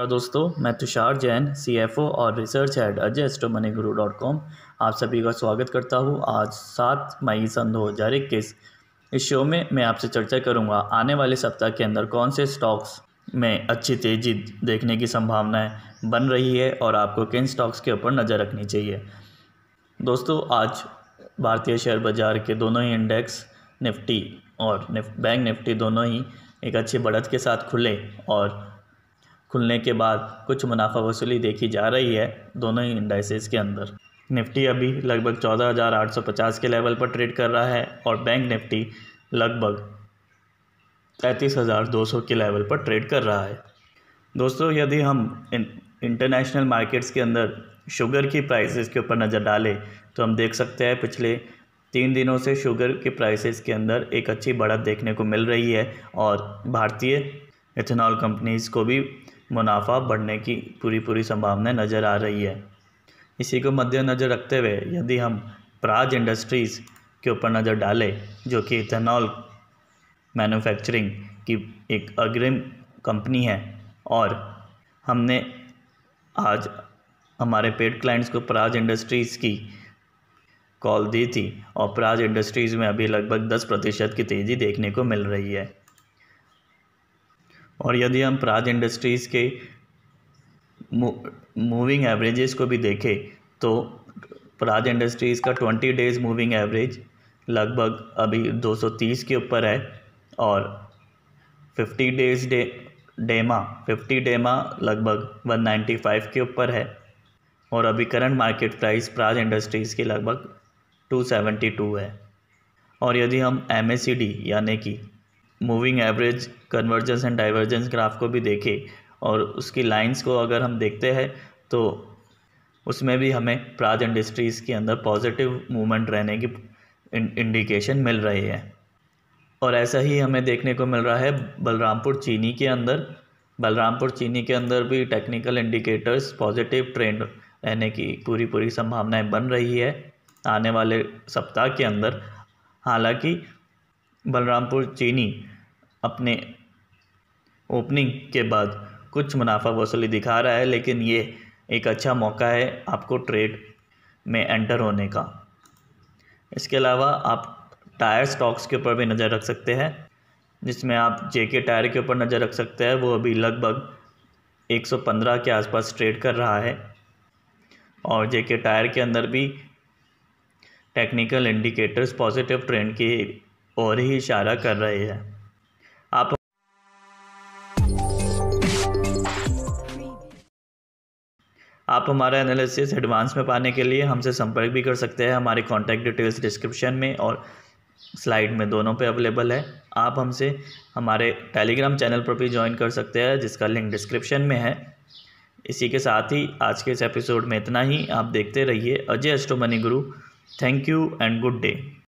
नमस्कार दोस्तों मैं तुषार जैन सीएफओ और रिसर्च हेड अजय एस्टो मनी गुरु डॉट कॉम आप सभी का स्वागत करता हूँ आज सात मई सन दो हज़ार इक्कीस इस शो में मैं आपसे चर्चा करूँगा आने वाले सप्ताह के अंदर कौन से स्टॉक्स में अच्छी तेज़ी देखने की संभावनाएं बन रही है और आपको किन स्टॉक्स के ऊपर नज़र रखनी चाहिए दोस्तों आज भारतीय शेयर बाज़ार के दोनों ही इंडेक्स निफ्टी और निफ्ट बैंक निफ्टी दोनों ही एक अच्छी बढ़त के साथ खुले और खुलने के बाद कुछ मुनाफा वसूली देखी जा रही है दोनों ही इंडाइसेस के अंदर निफ्टी अभी लगभग 14,850 के लेवल पर ट्रेड कर रहा है और बैंक निफ्टी लगभग 33,200 के लेवल पर ट्रेड कर रहा है दोस्तों यदि हम इंटरनेशनल मार्केट्स के अंदर शुगर की प्राइसेस के ऊपर नज़र डालें तो हम देख सकते हैं पिछले तीन दिनों से शुगर के प्राइसेस के अंदर एक अच्छी बढ़त देखने को मिल रही है और भारतीय इथेनॉल कंपनीज़ को भी मुनाफा बढ़ने की पूरी पूरी संभावना नज़र आ रही है इसी को मद्देनज़र रखते हुए यदि हम प्राज इंडस्ट्रीज़ के ऊपर नज़र डालें जो कि इथेनॉल मैन्युफैक्चरिंग की एक अग्रिम कंपनी है और हमने आज हमारे पेड क्लाइंट्स को प्राज इंडस्ट्रीज़ की कॉल दी थी और प्राज इंडस्ट्रीज़ में अभी लगभग दस प्रतिशत की तेज़ी देखने को मिल रही है और यदि हम प्राज इंडस्ट्रीज़ के मूविंग एवरेजेस को भी देखें तो प्राज इंडस्ट्रीज़ का ट्वेंटी डेज़ मूविंग एवरेज लगभग अभी दो सौ तीस के ऊपर है और fifty days day DEMA fifty DEMA लगभग वन नाइन्टी फाइव के ऊपर है और अभी current market price Praj industries की लगभग टू सेवेंटी टू है और यदि हम एम यानी कि moving average convergence and divergence graph को भी देखें और उसकी लाइंस को अगर हम देखते हैं तो उसमें भी हमें प्राज इंडस्ट्रीज़ के अंदर पॉजिटिव मूवमेंट रहने की इंडिकेशन मिल रही है और ऐसा ही हमें देखने को मिल रहा है बलरामपुर चीनी के अंदर बलरामपुर चीनी के अंदर भी टेक्निकल इंडिकेटर्स पॉजिटिव ट्रेंड रहने की पूरी पूरी संभावनाएं बन रही है आने वाले सप्ताह के अंदर हालांकि बलरामपुर चीनी अपने ओपनिंग के बाद कुछ मुनाफा वसूली दिखा रहा है लेकिन ये एक अच्छा मौका है आपको ट्रेड में एंटर होने का इसके अलावा आप टायर स्टॉक्स के ऊपर भी नज़र रख सकते हैं जिसमें आप जेके टायर के ऊपर नज़र रख सकते हैं वो अभी लगभग 115 के आसपास ट्रेड कर रहा है और जेके टायर के अंदर भी टेक्निकल इंडिकेटर्स पॉजिटिव ट्रेंड की और ही इशारा कर रहे हैं आप आप हमारा एनालिसिस एडवांस में पाने के लिए हमसे संपर्क भी कर सकते हैं हमारे कॉन्टैक्ट डिटेल्स डिस्क्रिप्शन में और स्लाइड में दोनों पे अवेलेबल है आप हमसे हमारे टेलीग्राम चैनल पर भी ज्वाइन कर सकते हैं जिसका लिंक डिस्क्रिप्शन में है इसी के साथ ही आज के इस एपिसोड में इतना ही आप देखते रहिए Ajay Astro Money Guru thank you and good day